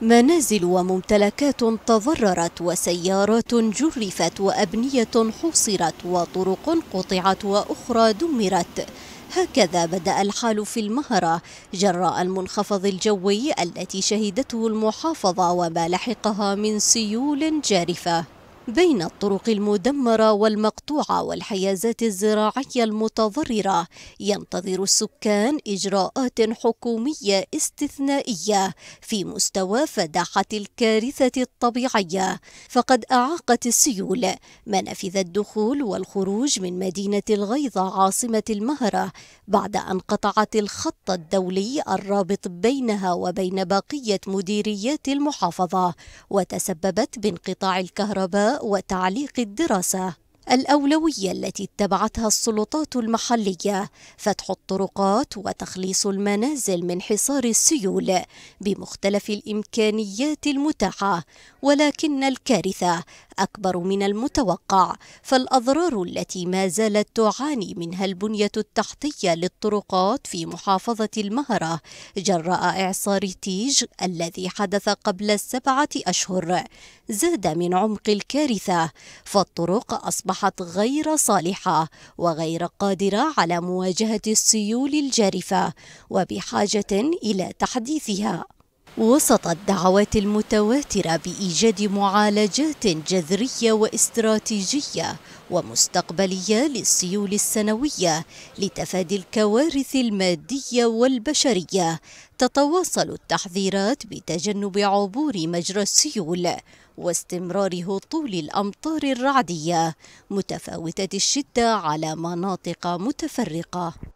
منازل وممتلكات تضررت وسيارات جرفت وأبنية حوصرت وطرق قطعت وأخرى دمرت هكذا بدأ الحال في المهرة جراء المنخفض الجوي التي شهدته المحافظة وما لحقها من سيول جارفة بين الطرق المدمرة والمقطوعة والحيازات الزراعية المتضررة ينتظر السكان إجراءات حكومية استثنائية في مستوى فداحة الكارثة الطبيعية فقد أعاقت السيول منافذ الدخول والخروج من مدينة الغيضة عاصمة المهرة بعد أن قطعت الخط الدولي الرابط بينها وبين بقية مديريات المحافظة وتسببت بانقطاع الكهرباء وتعليق الدراسة الأولوية التي اتبعتها السلطات المحلية فتح الطرقات وتخليص المنازل من حصار السيول بمختلف الإمكانيات المتاحة ولكن الكارثة أكبر من المتوقع فالأضرار التي ما زالت تعاني منها البنية التحتية للطرقات في محافظة المهرة جراء إعصار تيج الذي حدث قبل السبعة أشهر زاد من عمق الكارثة فالطرق أصبحت أصبحت غير صالحة وغير قادرة على مواجهة السيول الجارفة وبحاجة إلى تحديثها وسط الدعوات المتواترة بإيجاد معالجات جذرية واستراتيجية ومستقبلية للسيول السنوية لتفادي الكوارث المادية والبشرية تتواصل التحذيرات بتجنب عبور مجرى السيول واستمرار هطول الأمطار الرعدية متفاوتة الشدة على مناطق متفرقة